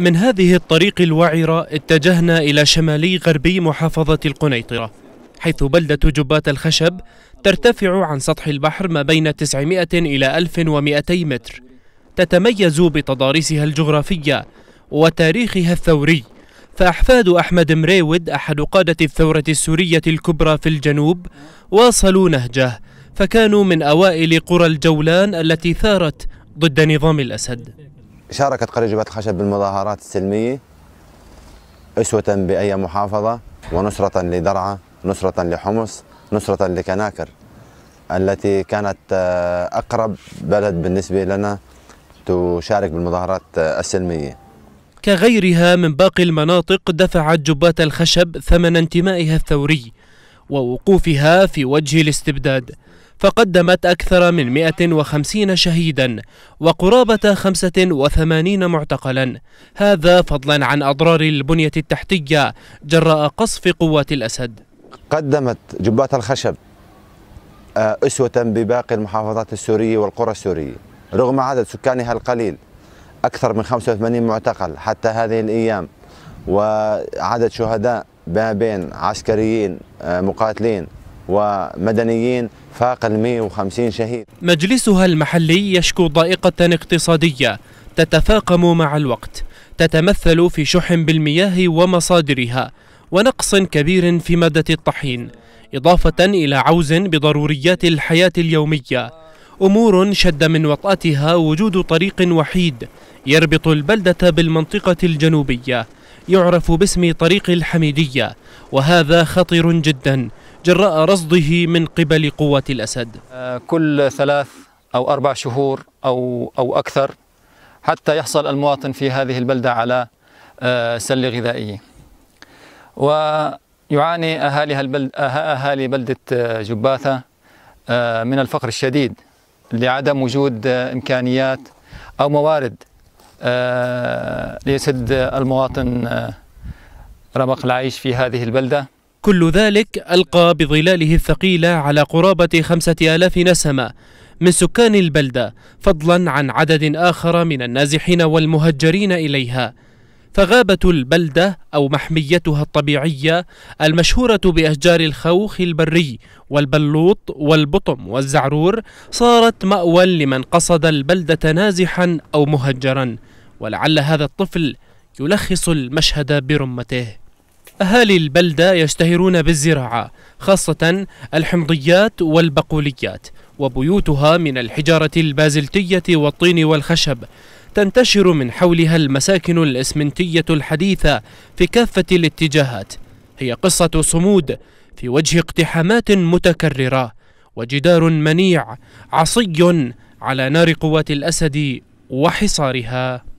من هذه الطريق الوعرة اتجهنا إلى شمالي غربي محافظة القنيطرة حيث بلدة جبات الخشب ترتفع عن سطح البحر ما بين 900 إلى 1200 متر تتميز بتضاريسها الجغرافية وتاريخها الثوري فأحفاد أحمد مريود أحد قادة الثورة السورية الكبرى في الجنوب واصلوا نهجه فكانوا من أوائل قرى الجولان التي ثارت ضد نظام الأسد شاركت قرية جبهة الخشب بالمظاهرات السلمية أسوة بأي محافظة ونصرة لدرعا نصرة لحمص نصرة لكناكر التي كانت آه، أقرب بلد بالنسبة لنا تشارك بالمظاهرات آه، السلمية كغيرها من باقي المناطق دفعت جبات الخشب ثمن انتمائها الثوري ووقوفها في وجه الاستبداد فقدمت أكثر من 150 شهيدا وقرابة 85 معتقلا هذا فضلا عن أضرار البنية التحتية جراء قصف قوات الأسد قدمت جبات الخشب آه، أسوة بباقي المحافظات السورية والقرى السورية رغم عدد سكانها القليل أكثر من 85 معتقل حتى هذه الأيام وعدد شهداء ما بين عسكريين آه، مقاتلين ومدنيين فاق ال 150 شهيد مجلسها المحلي يشكو ضائقة اقتصادية تتفاقم مع الوقت تتمثل في شح بالمياه ومصادرها ونقص كبير في مادة الطحين إضافة إلى عوز بضروريات الحياة اليومية أمور شد من وطأتها وجود طريق وحيد يربط البلدة بالمنطقة الجنوبية يعرف باسم طريق الحميدية وهذا خطر جداً جراء رصده من قبل قوات الأسد آه، كل ثلاث أو أربع شهور أو, أو أكثر حتى يحصل المواطن في هذه البلدة على آه، سلة غذائية ويعاني أهالي, البلد أه- أهالي بلدة جباثة من الفقر الشديد لعدم وجود إمكانيات أو موارد ليسد المواطن رمق العيش في هذه البلده كل ذلك ألقى بظلاله الثقيلة على قرابة خمسة آلاف نسمة من سكان البلدة فضلا عن عدد آخر من النازحين والمهجرين إليها فغابة البلدة أو محميتها الطبيعية المشهورة بأشجار الخوخ البري والبلوط والبطم والزعرور صارت مأوى لمن قصد البلدة نازحا أو مهجرا ولعل هذا الطفل يلخص المشهد برمته أهالي البلدة يشتهرون بالزراعة خاصة الحمضيات والبقوليات وبيوتها من الحجارة البازلتية والطين والخشب تنتشر من حولها المساكن الإسمنتية الحديثة في كافة الاتجاهات هي قصة صمود في وجه اقتحامات متكررة وجدار منيع عصي على نار قوات الأسد وحصارها